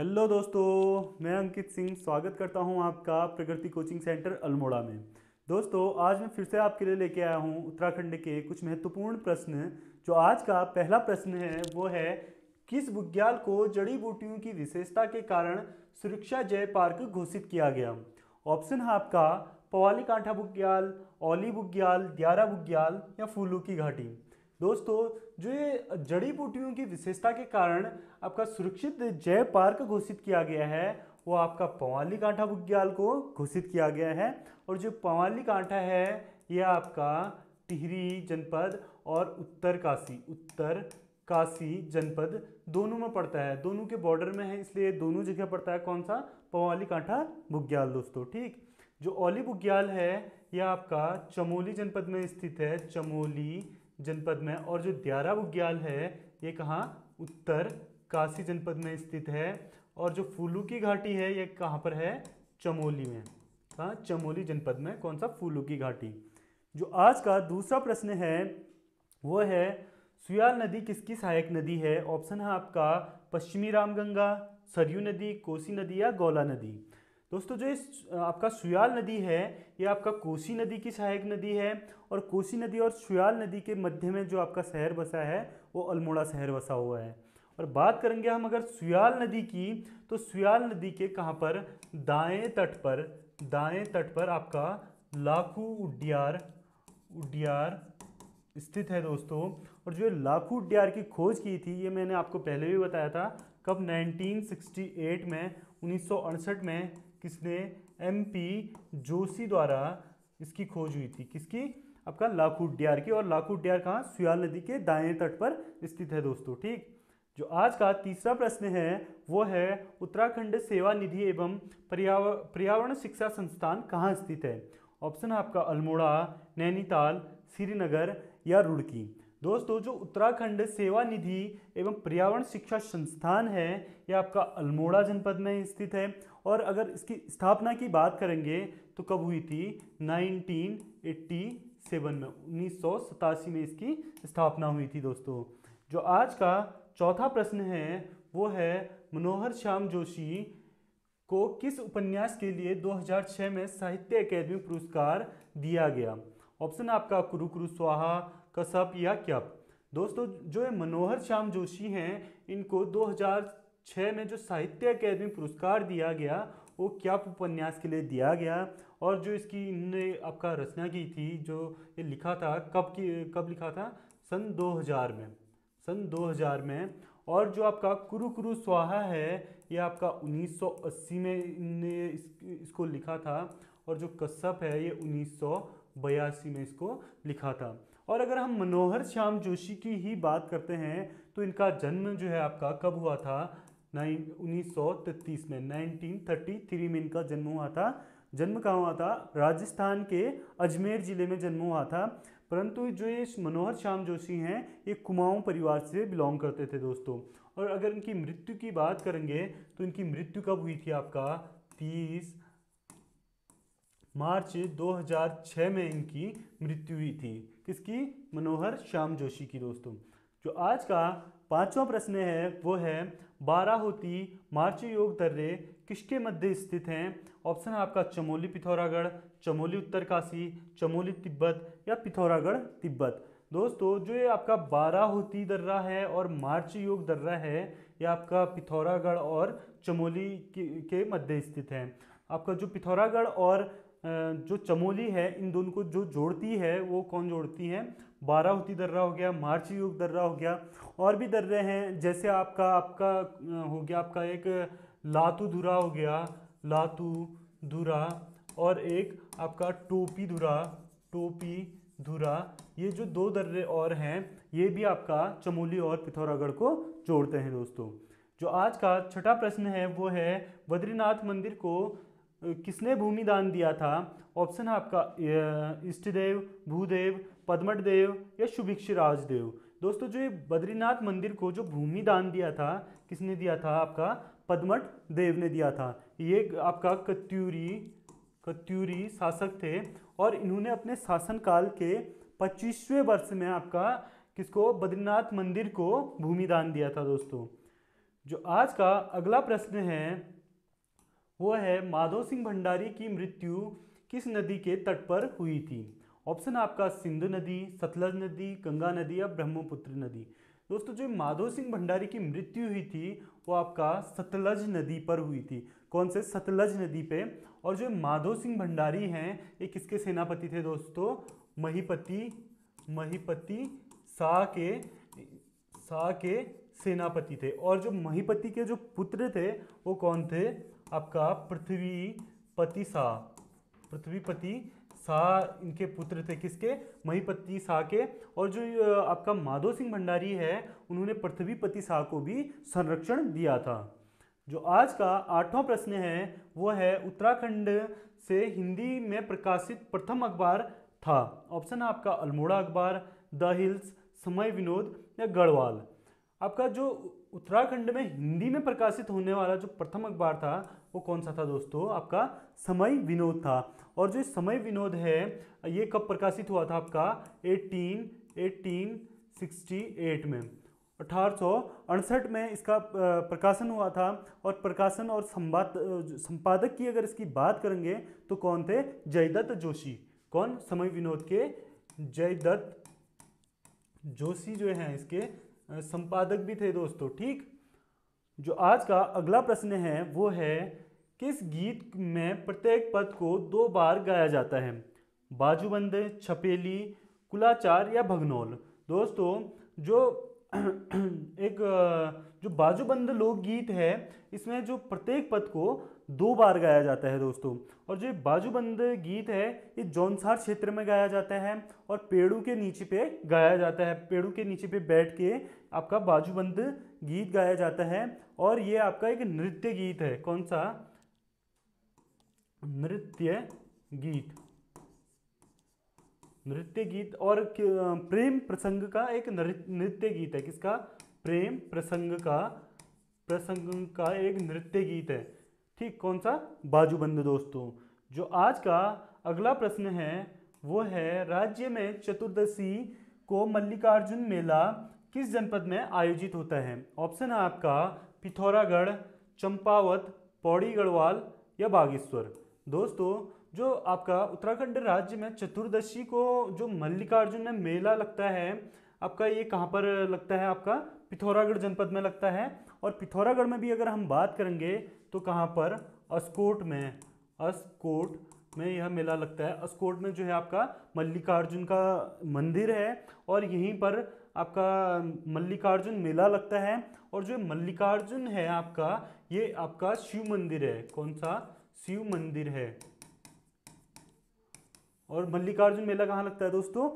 hello दोस्तों मैं अंकित सिंह स्वागत करता हूं आपका प्रकृति कोचिंग सेंटर अल्मोड़ा में दोस्तों आज मैं फिर से आपके लिए लेके आया हूं उत्तराखंड के कुछ महत्वपूर्ण प्रश्न जो आज का पहला प्रश्न है वो है किस बुग्याल को जड़ी बूटियों की विशेषता के कारण सुरक्षा जय पार्क घोषित किया गया ऑप्शन है आपका पवाली कांठा बुग्याल ओली बुग्याल द्यारा बुग्याल या फूलू की घाटी दोस्तों जो ये जड़ी बूटियों की विशेषता के कारण आपका सुरक्षित जय पार्क घोषित किया गया है वो आपका पवाली कांठा बुग्याल को घोषित किया गया है और जो पवाली कांठा है यह आपका टिहरी जनपद और उत्तर काशी उत्तर काशी जनपद दोनों में पड़ता है दोनों के बॉर्डर में है इसलिए दोनों जगह पड़ता है कौन सा पवाली कांठा बुग्याल दोस्तों ठीक जो ओली बुग्याल है यह आपका चमोली जनपद में स्थित है चमोली जनपद में और जो दियारा उग्याल है ये कहाँ उत्तर काशी जनपद में स्थित है और जो फूलू की घाटी है ये कहाँ पर है चमोली में कहाँ चमोली जनपद में कौन सा फूलू की घाटी जो आज का दूसरा प्रश्न है वो है सुयाल नदी किसकी सहायक नदी है ऑप्शन है आपका पश्चिमी रामगंगा सरयू नदी कोसी नदी या गौला नदी दोस्तों जो इस आपका सुयाल नदी है ये आपका कोसी नदी की सहायक नदी है और कोसी नदी और सुयाल नदी के मध्य में जो आपका शहर बसा है वो अल्मोड़ा शहर बसा हुआ है और बात करेंगे हम अगर सुयाल नदी की तो सुयाल नदी के कहाँ पर दाएं तट पर दाएं तट पर आपका लाखू उडियार उडियार स्थित है दोस्तों और जो लाखू उडियार की खोज की थी ये मैंने आपको पहले भी बताया था कब 1968 में उन्नीस में किसने एमपी जोशी द्वारा इसकी खोज हुई थी किसकी आपका लाखुडियार की और लाखुडियार कहाँ सुयाल नदी के दाएं तट पर स्थित है दोस्तों ठीक जो आज का तीसरा प्रश्न है वो है उत्तराखंड सेवा निधि एवं पर्यावरण शिक्षा संस्थान कहाँ स्थित है ऑप्शन है आपका अल्मोड़ा नैनीताल श्रीनगर या रुड़की दोस्तों जो उत्तराखंड सेवा निधि एवं पर्यावरण शिक्षा संस्थान है यह आपका अल्मोड़ा जनपद में स्थित है और अगर इसकी स्थापना की बात करेंगे तो कब हुई थी 1987 में उन्नीस में इसकी स्थापना हुई थी दोस्तों जो आज का चौथा प्रश्न है वो है मनोहर श्याम जोशी को किस उपन्यास के लिए 2006 में साहित्य अकेदमी पुरस्कार दिया गया ऑप्शन आपका कुरु कुरु स्वाहा कसप या क्यप दोस्तों जो ये मनोहर श्याम जोशी हैं इनको छः में जो साहित्य अकेदमी पुरस्कार दिया गया वो क्या उपन्यास के लिए दिया गया और जो इसकी इनने आपका रचना की थी जो ये लिखा था कब की कब लिखा था सन 2000 में सन 2000 में और जो आपका कुरु कुरु स्वाहा है ये आपका 1980 में इनने इस, इसको लिखा था और जो कश्यप है ये उन्नीस में इसको लिखा था और अगर हम मनोहर श्याम जोशी की ही बात करते हैं तो इनका जन्म जो है आपका कब हुआ था नाइन उन्नीस सौ तैतीस में नाइनटीन थर्टी थ्री में इनका जन्म हुआ था जन्म कहाँ हुआ था राजस्थान के अजमेर जिले में जन्म हुआ था परंतु जो ये मनोहर श्याम जोशी हैं ये कुमाऊं परिवार से बिलोंग करते थे दोस्तों और अगर इनकी मृत्यु की बात करेंगे तो इनकी मृत्यु कब हुई थी आपका तीस मार्च 2006 में इनकी मृत्यु हुई थी किसकी मनोहर श्याम जोशी की दोस्तों जो आज का पांचवा प्रश्न है वो है बाराहोती मार्च योग दर्रे किसके मध्य स्थित हैं ऑप्शन है आपका चमोली पिथौरागढ़ चमोली उत्तरकाशी चमोली तिब्बत या पिथौरागढ़ तिब्बत दोस्तों जो ये आपका बाराहोती दर्रा है और मार्च योग दर्रा है ये आपका पिथौरागढ़ और चमोली के मध्य स्थित है आपका जो पिथौरागढ़ और जो चमोली है इन दोनों को जो जोड़ती है वो कौन जोड़ती है होती दर्रा हो गया मार्च युग दर्रा हो गया और भी दर्रे हैं जैसे आपका आपका हो गया आपका एक लातू धुरा हो गया लातू धुरा और एक आपका टोपी धुरा टोपी धुरा ये जो दो दर्रे और हैं ये भी आपका चमोली और पिथौरागढ़ को जोड़ते हैं दोस्तों जो आज का छठा प्रश्न है वो है बद्रीनाथ मंदिर को किसने भूमि दान दिया था ऑप्शन है आपका इष्टदेव भूदेव पद्मट देव या सुभिक्ष देव दोस्तों जो ये बद्रीनाथ मंदिर को जो भूमि दान दिया था किसने दिया था आपका पद्मट देव ने दिया था ये आपका कत्यूरी कत्यूरी शासक थे और इन्होंने अपने शासनकाल के पच्चीसवें वर्ष में आपका किसको बद्रीनाथ मंदिर को भूमि दान दिया था दोस्तों जो आज का अगला प्रश्न है वो है माधव सिंह भंडारी की मृत्यु किस नदी के तट पर हुई थी ऑप्शन आपका सिंधु नदी सतलज नदी गंगा नदी या ब्रह्मपुत्र नदी दोस्तों जो माधव सिंह भंडारी की मृत्यु हुई थी वो आपका सतलज नदी पर हुई थी कौन से सतलज नदी पे और जो माधव सिंह भंडारी हैं ये किसके सेनापति थे दोस्तों महीपति महीपति शाह के शाह के सेनापति थे और जो महीपति के जो पुत्र थे वो कौन थे आपका पृथ्वीपति शाह पृथ्वीपति शाह इनके पुत्र थे किसके महीपति शाह के और जो आपका माधो सिंह भंडारी है उन्होंने पृथ्वीपति शाह को भी संरक्षण दिया था जो आज का आठवां प्रश्न है वो है उत्तराखंड से हिंदी में प्रकाशित प्रथम अखबार था ऑप्शन है आपका अल्मोड़ा अखबार द हिल्स समय विनोद या गढ़वाल आपका जो उत्तराखंड में हिंदी में प्रकाशित होने वाला जो प्रथम अखबार था वो कौन सा था दोस्तों आपका समय विनोद था और जो समय विनोद है ये कब प्रकाशित हुआ था आपका 18 1868 में अठारह में इसका प्रकाशन हुआ था और प्रकाशन और संवाद संपादक की अगर इसकी बात करेंगे तो कौन थे जयदत्त जोशी कौन समय विनोद के जयदत्त जोशी जो हैं इसके संपादक भी थे दोस्तों ठीक जो आज का अगला प्रश्न है वो है किस गीत में प्रत्येक पद को दो बार गाया जाता है बाजूबंद छपेली कुलाचार या भगनौल दोस्तों जो एक जो बाजूबंद लोकगीत है इसमें जो प्रत्येक पद को दो बार गाया जाता है दोस्तों और जो बाजूबंद गीत है ये जौनसार क्षेत्र में गाया जाता है और पेड़ों के नीचे पे गाया जाता है पेड़ों के नीचे पे बैठ के आपका बाजूबंद गीत गाया जाता है और ये आपका एक नृत्य गीत है कौन सा नृत्य गीत नृत्य गीत और प्रेम प्रसंग का एक नृत्य गीत है किसका प्रेम प्रसंग का प्रसंग का एक नृत्य गीत है ठीक कौन सा बाजूबंद दोस्तों जो आज का अगला प्रश्न है वो है राज्य में चतुर्दशी को मल्लिकार्जुन मेला किस जनपद में आयोजित होता है ऑप्शन है आपका पिथौरागढ़ चंपावत पौड़ी गढ़वाल या बागेश्वर दोस्तों जो आपका उत्तराखंड राज्य में चतुर्दशी को जो मल्लिकार्जुन में मेला लगता है आपका ये कहाँ पर लगता है आपका पिथौरागढ़ जनपद में लगता है और पिथौरागढ़ में भी अगर हम बात करेंगे तो कहाँ पर अस्कोट में अस्कोट में यह मेला लगता है अस्कोट में जो है आपका मल्लिकार्जुन का मंदिर है और यहीं पर आपका मल्लिकार्जुन मेला लगता है और जो मल्लिकार्जुन है आपका ये आपका शिव मंदिर है कौन सा शिव मंदिर है और मल्लिकार्जुन मेला कहाँ लगता है दोस्तों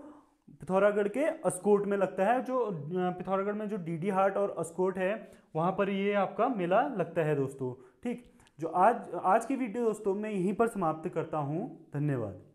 पिथौरागढ़ के अस्कोट में लगता है जो पिथौरागढ़ में जो डीडी हार्ट और अस्कोट है वहाँ पर ये आपका मेला लगता है दोस्तों ठीक जो आज आज की वीडियो दोस्तों मैं यहीं पर समाप्त करता हूँ धन्यवाद